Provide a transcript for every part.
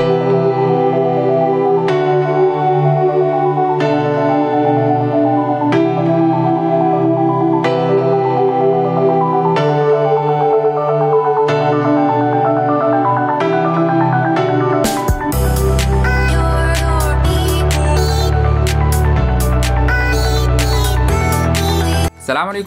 Thank you.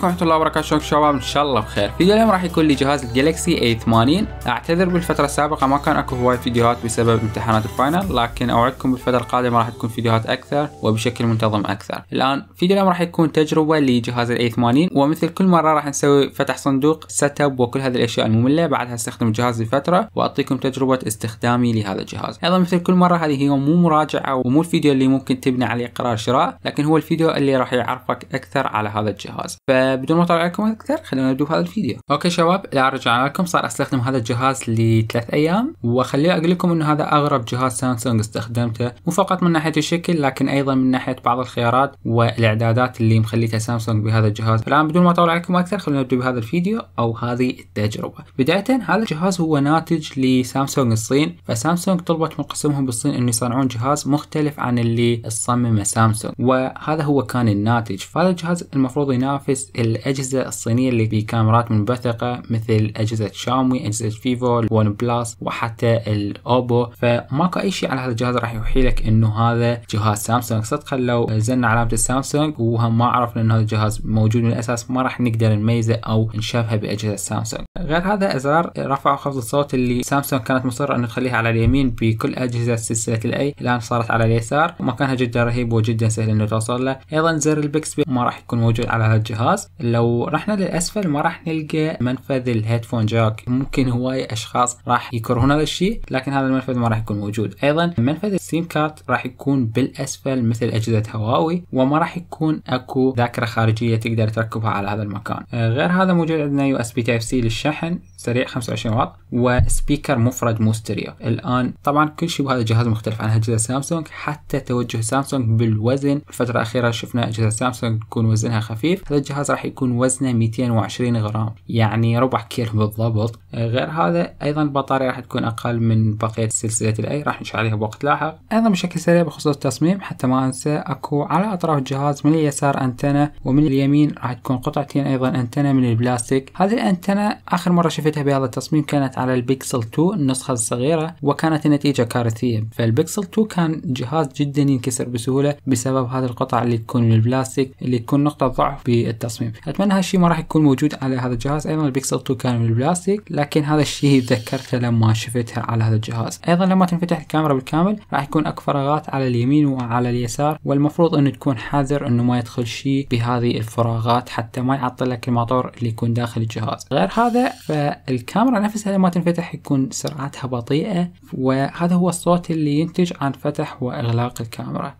عليكم ورحمه الله وبركاته شلونكم شباب ان شاء الله بخير فيديو اليوم راح يكون لي جهاز الجالكسي اي 80 اعتذر بالفتره السابقه ما كان اكو هواي فيديوهات بسبب امتحانات الفاينل لكن اوعدكم بالفتره القادمه راح تكون فيديوهات اكثر وبشكل منتظم اكثر الان فيديو اليوم راح يكون تجربه لجهاز الاي 80 ومثل كل مره راح نسوي فتح صندوق سيت اب وكل هذه الاشياء الممله بعدها استخدم الجهاز لفتره واعطيكم تجربه استخدامي لهذا الجهاز ايضا مثل كل مره هذه هي مو مراجعه ومو الفيديو اللي ممكن تبني عليه قرار شراء لكن هو الفيديو اللي راح يعرفك اكثر على هذا الجهاز بدون ما اطلع لكم اكثر خلينا نبدا هذا الفيديو اوكي شباب لا رجعنا لكم صار استخدم هذا الجهاز لثلاث ايام وخليني اقول لكم انه هذا اغرب جهاز سامسونج استخدمته مو فقط من ناحيه الشكل لكن ايضا من ناحيه بعض الخيارات والاعدادات اللي مخليتها سامسونج بهذا الجهاز فالان بدون ما اطول لكم اكثر خلينا نبدا بهذا الفيديو او هذه التجربه بدايه هذا الجهاز هو ناتج لسامسونج الصين فسامسونج طلبت من قسمهم بالصين انه يصنعون جهاز مختلف عن اللي صممه سامسونج وهذا هو كان الناتج فهذا الجهاز المفروض ينافس الأجهزة الصينية اللي بكاميرات منبثقة مثل أجهزة شاومي أجهزة فيفو ون بلس وحتى الأوبو فماكو أي شيء على هذا الجهاز راح يوحي لك إنه هذا جهاز سامسونج صدقا لو زلنا علامة السامسونج وهم ما عرفنا إنه هذا الجهاز موجود من الأساس ما راح نقدر نميزه أو نشبهه بأجهزة سامسونج غير هذا أزرار رفع وخفض الصوت اللي سامسونج كانت مصرة إنه تخليها على اليمين بكل أجهزة سلسلة الأي الآن صارت على اليسار ومكانها جدا رهيب وجدا سهل إنه توصل له أيضا زر البكسبي ما راح يكون موجود على هذا الجهاز الجهاز لو رحنا للأسفل ما راح نلقى منفذ الهيدفون جاك ممكن هواي أشخاص راح يكرهون هذا الشيء لكن هذا المنفذ ما راح يكون موجود أيضا منفذ السيم كارت راح يكون بالأسفل مثل أجهزة هواوي وما راح يكون أكو ذاكرة خارجية تقدر تركبها على هذا المكان آه، غير هذا موجود عندنا يو اس بي تايب سي للشحن سريع 25 واط وسبيكر مفرد مو ستيريو الآن طبعا كل شيء بهذا الجهاز مختلف عن أجهزة سامسونج حتى توجه سامسونج بالوزن الفترة الأخيرة شفنا أجهزة سامسونج تكون وزنها خفيف هذا الجهاز راح يكون وزنه 220 غرام يعني ربع كيلو بالضبط آه، غير هذا ايضا البطارية راح تكون اقل من بقية سلسلة الاي راح نشعل عليها بوقت لاحق ايضا بشكل سريع بخصوص التصميم حتى ما انسى اكو على اطراف الجهاز من اليسار انتنة ومن اليمين راح تكون قطعتين ايضا انتنة من البلاستيك هذه الانتنة اخر مرة شفتها بهذا التصميم كانت على البيكسل 2 النسخة الصغيرة وكانت النتيجة كارثية فالبيكسل 2 كان جهاز جدا ينكسر بسهولة بسبب هذه القطع اللي تكون من البلاستيك اللي تكون نقطة ضعف بالتصميم التصميم اتمنى هالشيء ما راح يكون موجود على هذا الجهاز ايضا البيكسل 2 كان من البلاستيك لكن هذا الشيء تذكرته لما شفتها على هذا الجهاز ايضا لما تنفتح الكاميرا بالكامل راح يكون اكو فراغات على اليمين وعلى اليسار والمفروض انه تكون حذر انه ما يدخل شيء بهذه الفراغات حتى ما يعطل لك الموتور اللي يكون داخل الجهاز غير هذا فالكاميرا نفسها لما تنفتح يكون سرعتها بطيئه وهذا هو الصوت اللي ينتج عن فتح واغلاق الكاميرا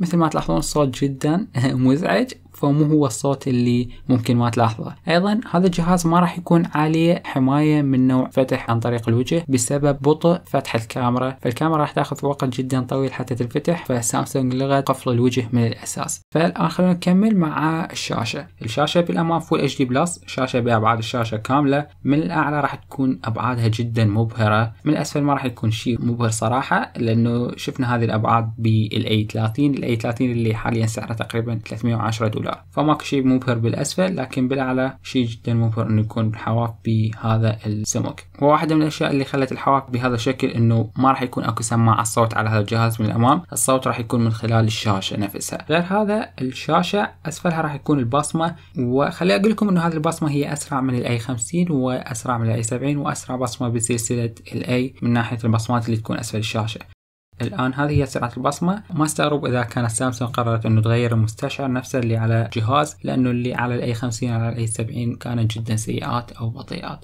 مثل ما تلاحظون الصوت جدا مزعج فمو هو الصوت اللي ممكن ما تلاحظه ايضا هذا الجهاز ما راح يكون عليه حماية من نوع فتح عن طريق الوجه بسبب بطء فتح الكاميرا فالكاميرا راح تاخذ وقت جدا طويل حتى تنفتح فسامسونج لغت قفل الوجه من الاساس فالان خلينا نكمل مع الشاشة الشاشة بالامام فول اتش دي بلس شاشة بابعاد الشاشة كاملة من الاعلى راح تكون ابعادها جدا مبهرة من الاسفل ما راح يكون شيء مبهر صراحة لانه شفنا هذه الابعاد بالاي 30 الاي 30 اللي حاليا سعره تقريبا 310 دولار فماكو شيء مبهر بالأسفل لكن بالأعلى شيء جدا مبهر أنه يكون الحواف بهذا السمك وواحدة من الأشياء اللي خلت الحواف بهذا الشكل أنه ما راح يكون أكو سماعة صوت على هذا الجهاز من الأمام الصوت راح يكون من خلال الشاشة نفسها غير هذا الشاشة أسفلها راح يكون البصمة وخلي أقول لكم أنه هذه البصمة هي أسرع من الاي 50 وأسرع من الاي 70 وأسرع بصمة بسلسلة الاي من ناحية البصمات اللي تكون أسفل الشاشة الآن هذه هي سرعة البصمة ما استغرب إذا كانت سامسونج قررت أنه تغير المستشعر نفسه اللي على الجهاز لأنه اللي على الاي 50 على الاي 70 كانت جدا سيئات أو بطيئات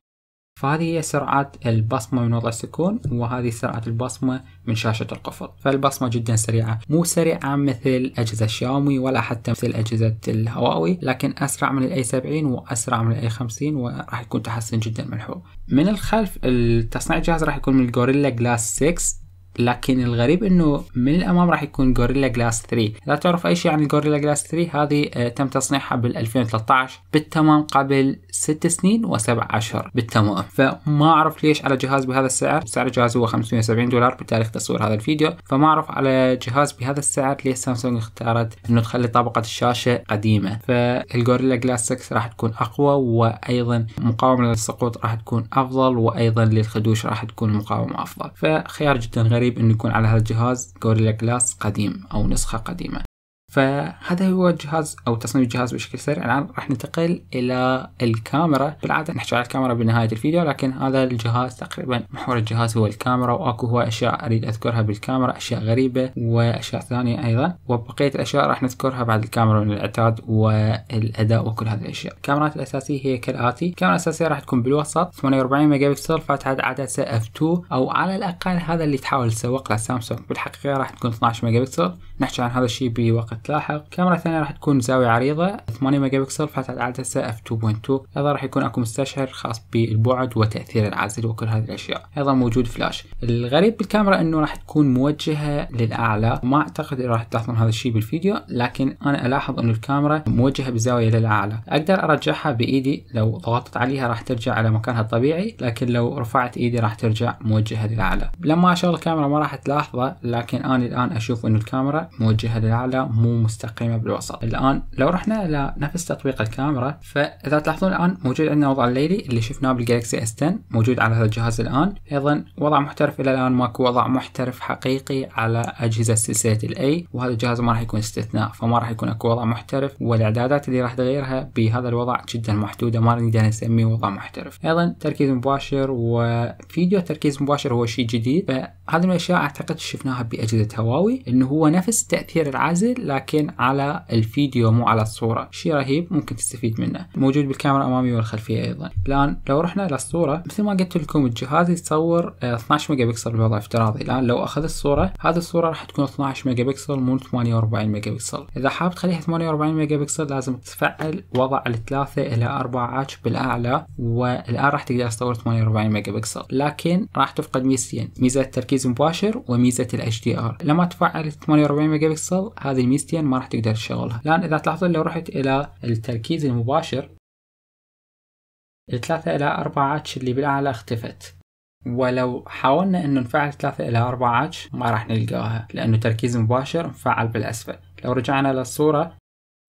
فهذه هي سرعة البصمة من وضع السكون وهذه سرعة البصمة من شاشة القفل فالبصمة جدا سريعة مو سريعة مثل أجهزة شاومي ولا حتى مثل أجهزة الهواوي لكن أسرع من الاي 70 وأسرع من الاي 50 وراح يكون تحسن جدا ملحوظ من الخلف التصنيع الجهاز راح يكون من الجوريلا جلاس 6 لكن الغريب انه من الامام راح يكون جوريلا جلاس 3 اذا تعرف اي شيء عن غوريلا جلاس 3 هذه آه، تم تصنيعها بال 2013 بالتمام قبل 6 سنين و7 اشهر بالتمام فما اعرف ليش على جهاز بهذا السعر سعر الجهاز هو 570 دولار بتاريخ تصوير هذا الفيديو فما اعرف على جهاز بهذا السعر ليش سامسونج اختارت انه تخلي طبقة الشاشة قديمة فالجوريلا جلاس 6 راح تكون اقوى وايضا مقاومة للسقوط راح تكون افضل وايضا للخدوش راح تكون مقاومة افضل فخيار جدا غريب القريب أنه يكون على هذا الجهاز جوريلا جلاس قديم أو نسخة قديمة فهذا هو الجهاز او تصميم الجهاز بشكل سريع الان راح ننتقل الى الكاميرا بالعاده نحكي على الكاميرا بنهايه الفيديو لكن هذا الجهاز تقريبا محور الجهاز هو الكاميرا واكو هو اشياء اريد اذكرها بالكاميرا اشياء غريبه واشياء ثانيه ايضا وبقيه الاشياء راح نذكرها بعد الكاميرا من الاعتاد والاداء وكل هذه الاشياء الكاميرات الاساسيه هي كالاتي الكاميرا الاساسيه راح تكون بالوسط 48 ميجا بكسل فتحه عدسه اف 2 او على الاقل هذا اللي تحاول تسوق لسامسونج بالحقيقه راح تكون 12 ميجا بكسل نحكي عن هذا الشيء بوقت تلاحق كاميرا ثانية راح تكون زاوية عريضة 8 ميجا بكسل فتحة العدسة f2.2 أيضا راح يكون اكو مستشعر خاص بالبعد وتأثير العزل وكل هذه الأشياء أيضا موجود فلاش الغريب بالكاميرا أنه راح تكون موجهة للأعلى ما أعتقد راح تلاحظون هذا الشيء بالفيديو لكن أنا ألاحظ أنه الكاميرا موجهة بزاوية للأعلى أقدر أرجعها بإيدي لو ضغطت عليها راح ترجع على مكانها الطبيعي لكن لو رفعت إيدي راح ترجع موجهة للأعلى لما أشغل الكاميرا ما راح تلاحظه لكن أنا الآن أشوف أنه الكاميرا موجهة للأعلى مو مو مستقيمة بالوسط الآن لو رحنا إلى نفس تطبيق الكاميرا فإذا تلاحظون الآن موجود عندنا وضع الليلي اللي شفناه بالجالكسي S10 موجود على هذا الجهاز الآن أيضا وضع محترف إلى الآن ماكو وضع محترف حقيقي على أجهزة سلسلة الأي وهذا الجهاز ما راح يكون استثناء فما راح يكون اكو وضع محترف والإعدادات اللي راح تغيرها بهذا الوضع جدا محدودة ما نقدر نسميه وضع محترف أيضا تركيز مباشر وفيديو تركيز مباشر هو شيء جديد فهذه الأشياء أعتقد شفناها بأجهزة هواوي إنه هو نفس تأثير العزل لكن لكن على الفيديو مو على الصورة شيء رهيب ممكن تستفيد منه موجود بالكاميرا الأمامية والخلفية أيضا الآن لو رحنا إلى الصورة مثل ما قلت لكم الجهاز يصور 12 آه، ميجا بكسل بوضع افتراضي الآن لو أخذ الصورة هذه الصورة راح تكون 12 ميجا بكسل مو 48 ميجا بكسل إذا حاب تخليها 48 ميجا بكسل لازم تفعل وضع الثلاثة إلى أربعة عاتش بالأعلى والآن راح تقدر تصور 48 ميجا بكسل لكن راح تفقد ميزتين ميزة التركيز المباشر وميزة ال HDR لما تفعل 48 ميجا بكسل هذه الميزة التركيزتين ما راح تقدر تشغلها لأن إذا تلاحظون لو رحت إلى التركيز المباشر الثلاثة إلى أربعة اتش اللي بالأعلى اختفت ولو حاولنا انه نفعل ثلاثة إلى أربعة اتش ما راح نلقاها لأنه تركيز مباشر مفعل بالأسفل لو رجعنا للصورة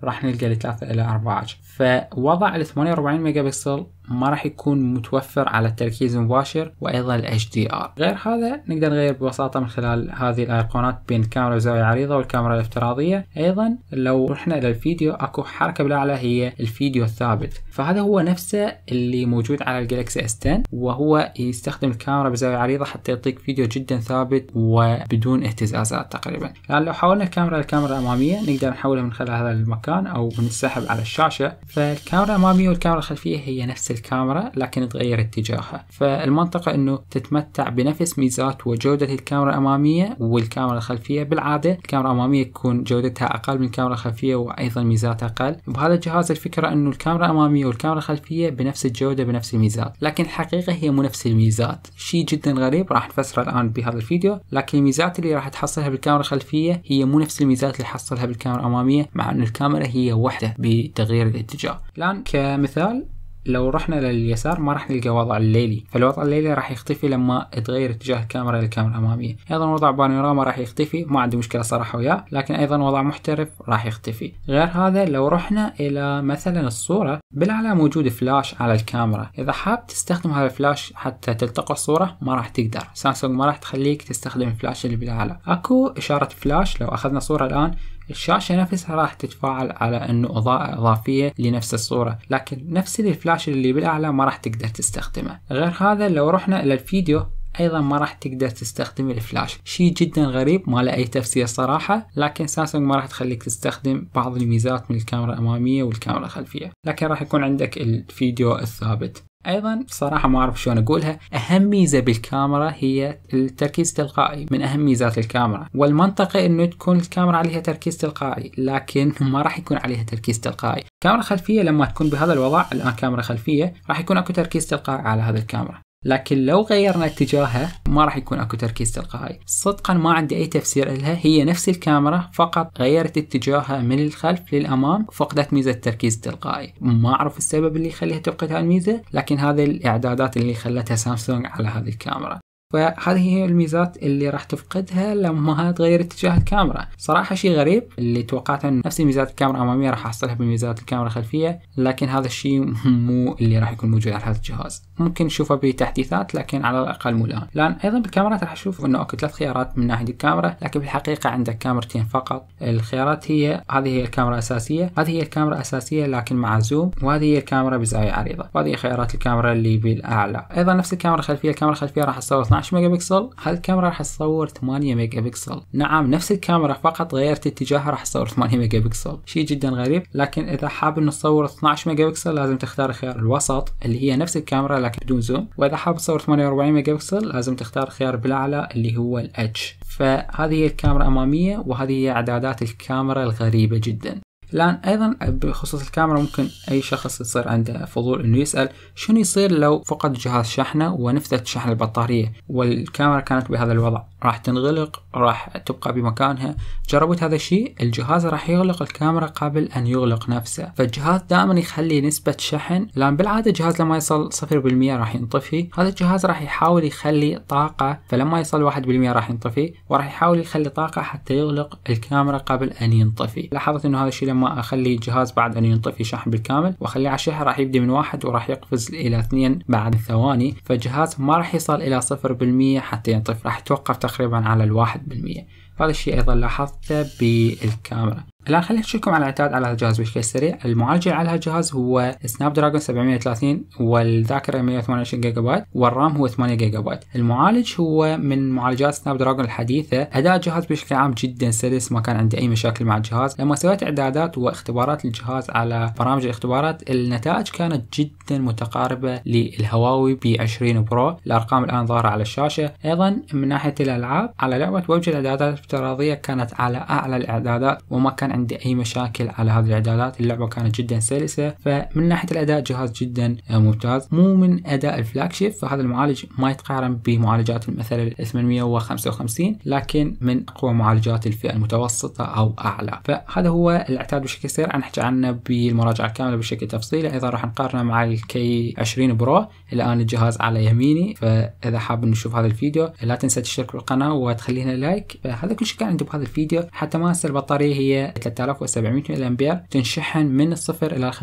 راح نلقى الثلاثة إلى أربعة اتش فوضع ال 48 ميجا بكسل ما راح يكون متوفر على التركيز المباشر وايضا ال HDR غير هذا نقدر نغير ببساطة من خلال هذه الايقونات بين الكاميرا بزاوية عريضة والكاميرا الافتراضية ايضا لو رحنا الى الفيديو اكو حركة بالاعلى هي الفيديو الثابت فهذا هو نفسه اللي موجود على الجالكسي S10 وهو يستخدم الكاميرا بزاوية عريضة حتى يعطيك فيديو جدا ثابت وبدون اهتزازات تقريبا يعني لو حولنا الكاميرا للكاميرا الامامية نقدر نحولها من خلال هذا المكان او بنسحب على الشاشة فالكاميرا الامامية والكاميرا الخلفية هي نفس الكاميرا لكن تغير اتجاهها فالمنطقة أنه تتمتع بنفس ميزات وجودة الكاميرا الأمامية والكاميرا الخلفية بالعادة الكاميرا الأمامية تكون جودتها أقل من الكاميرا الخلفية وأيضا ميزاتها أقل بهذا الجهاز الفكرة أنه الكاميرا الأمامية والكاميرا الخلفية بنفس الجودة بنفس الميزات لكن الحقيقة هي مو نفس الميزات شيء جدا غريب راح نفسره الآن بهذا الفيديو لكن الميزات اللي راح تحصلها بالكاميرا الخلفية هي مو نفس الميزات اللي حصلها بالكاميرا الأمامية مع أن الكاميرا هي وحدة بتغيير الاتجاه الآن كمثال لو رحنا لليسار ما راح نلقى وضع الليلي فالوضع الليلي راح يختفي لما تغير اتجاه الكاميرا للكاميرا الاماميه ايضا وضع بانوراما راح يختفي ما عندي مشكله صراحه وياه لكن ايضا وضع محترف راح يختفي غير هذا لو رحنا الى مثلا الصوره بالاعلى موجود فلاش على الكاميرا اذا حاب تستخدم هذا الفلاش حتى تلتقط الصوره ما راح تقدر سامسونج ما راح تخليك تستخدم الفلاش اللي بالاعلى اكو اشاره فلاش لو اخذنا صوره الان الشاشة نفسها راح تتفاعل على انه اضاءة اضافية لنفس الصورة لكن نفس الفلاش اللي بالاعلى ما راح تقدر تستخدمه غير هذا لو رحنا الى الفيديو ايضا ما راح تقدر تستخدم الفلاش شيء جدا غريب ما له اي تفسير صراحه لكن سامسونج ما راح تخليك تستخدم بعض الميزات من الكاميرا الاماميه والكاميرا الخلفيه لكن راح يكون عندك الفيديو الثابت ايضا بصراحه ما اعرف شلون اقولها اهم ميزه بالكاميرا هي التركيز التلقائي من اهم ميزات الكاميرا والمنطقه انه تكون الكاميرا عليها تركيز تلقائي لكن ما راح يكون عليها تركيز تلقائي كاميرا خلفيه لما تكون بهذا الوضع الان كاميرا خلفيه راح يكون اكو تركيز تلقائي على هذا الكاميرا لكن لو غيرنا اتجاهها ما راح يكون اكو تركيز تلقائي صدقا ما عندي اي تفسير لها هي نفس الكاميرا فقط غيرت اتجاهها من الخلف للامام فقدت ميزه التركيز التلقائي ما اعرف السبب اللي يخليها تفقد هالميزه لكن هذه الاعدادات اللي خلتها سامسونج على هذه الكاميرا فهذه هي الميزات اللي راح تفقدها لما تغير اتجاه الكاميرا صراحة شيء غريب اللي توقعته ان نفس ميزات الكاميرا الامامية راح احصلها بميزات الكاميرا الخلفية لكن هذا الشيء مو اللي راح يكون موجود على هذا الجهاز ممكن نشوفه بتحديثات لكن على الاقل مو الان الان ايضا بالكاميرات راح اشوف انه اكو ثلاث خيارات من ناحية الكاميرا لكن بالحقيقة عندك كاميرتين فقط الخيارات هي هذه هي الكاميرا الاساسية هذه هي الكاميرا الاساسية لكن مع زوم وهذه هي الكاميرا بزاوية عريضة وهذه خيارات الكاميرا اللي بالاعلى ايضا نفس الكاميرا الخلفية الكاميرا الخلفية راح تصور 12 ميجا بكسل هل الكاميرا راح تصور 8 ميجا بكسل نعم نفس الكاميرا فقط غيرت اتجاهها راح تصور 8 ميجا بكسل شيء جدا غريب لكن اذا حاب انه تصور 12 ميجا بكسل لازم تختار خيار الوسط اللي هي نفس الكاميرا لكن بدون زوم واذا حاب تصور 48 ميجا بكسل لازم تختار خيار بالاعلى اللي هو الاتش فهذه هي الكاميرا اماميه وهذه هي اعدادات الكاميرا الغريبه جدا الآن أيضا بخصوص الكاميرا ممكن أي شخص يصير عنده فضول إنه يسأل شنو يصير لو فقد جهاز شحنه ونفذت شحن البطارية والكاميرا كانت بهذا الوضع راح تنغلق راح تبقى بمكانها جربت هذا الشيء الجهاز راح يغلق الكاميرا قبل أن يغلق نفسه فالجهاز دائما يخلي نسبة شحن لأن بالعادة الجهاز لما يصل 0% راح ينطفي هذا الجهاز راح يحاول يخلي طاقة فلما يصل 1% راح ينطفي وراح يحاول يخلي طاقة حتى يغلق الكاميرا قبل أن ينطفي لاحظت إنه هذا الشيء لما اما اخلي الجهاز بعد ان ينطفي شحن بالكامل واخليه على الشحن راح يبدي من واحد وراح يقفز الى اثنين بعد ثواني فالجهاز ما راح يصل الى صفر بالمية حتى ينطفي راح يتوقف تقريبا على الواحد بالمية هذا الشيء ايضا لاحظته بالكاميرا الآن خليني أشرككم على الأعداد على الجهاز بشكل سريع المعالج على الجهاز هو سناب دراجون 730 والذاكرة 128 جيجا بايت والرام هو 8 جيجا بايت المعالج هو من معالجات سناب دراجون الحديثة أداء الجهاز بشكل عام جدا سلس ما كان عندي أي مشاكل مع الجهاز لما سويت إعدادات واختبارات الجهاز على برامج الاختبارات النتائج كانت جدا متقاربة للهواوي بي 20 برو الأرقام الآن ظاهرة على الشاشة أيضا من ناحية الألعاب على لعبة وجه الإعدادات الافتراضية كانت على أعلى الإعدادات وما كان عندي اي مشاكل على هذه العدالات اللعبه كانت جدا سلسه فمن ناحيه الاداء جهاز جدا آه، ممتاز مو من اداء الفلاج شيب فهذا المعالج ما يتقارن بمعالجات مثلا 855 لكن من اقوى معالجات الفئه المتوسطه او اعلى فهذا هو الاعتاد بشكل سريع راح نحكي عنه بالمراجعه الكامله بشكل تفصيلي ايضا راح نقارنه مع الكي 20 برو الان الجهاز على يميني فاذا حاب نشوف هذا الفيديو لا تنسى تشترك بالقناه وتخلينا لايك فهذا كل شيء كان عندي بهذا الفيديو حتى ما انسى البطاريه هي 3700 امبير تنشحن من الصفر إلى 50%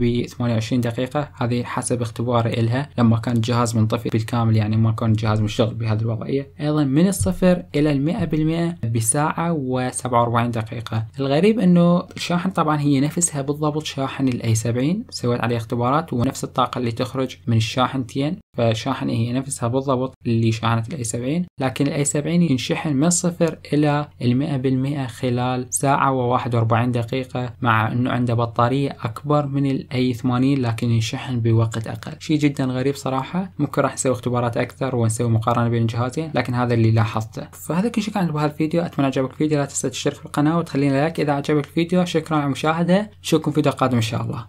ب 28 دقيقة هذه حسب اختباري إلها لما كان الجهاز منطفي بالكامل يعني ما كان الجهاز مشتغل بهذه الوضعية أيضا من الصفر الي 100% بالمئة بساعة و47 دقيقة الغريب أنه الشاحن طبعا هي نفسها بالضبط شاحن الاي 70 سويت عليه اختبارات ونفس الطاقة اللي تخرج من الشاحنتين فالشاحن هي نفسها بالضبط اللي شاحنت الاي 70 لكن الاي 70 ينشحن من الصفر إلى المئة بالمئة خلال ساعة هو 41 دقيقة مع أنه عنده بطارية أكبر من الاي 80 لكن ينشحن بوقت أقل شيء جدا غريب صراحة ممكن راح نسوي اختبارات أكثر ونسوي مقارنة بين الجهازين لكن هذا اللي لاحظته فهذا كل شيء كان بهذا الفيديو أتمنى عجبك الفيديو لا تنسى تشترك في القناة وتخلينا لايك إذا عجبك الفيديو شكرا على المشاهدة نشوفكم فيديو قادم إن شاء الله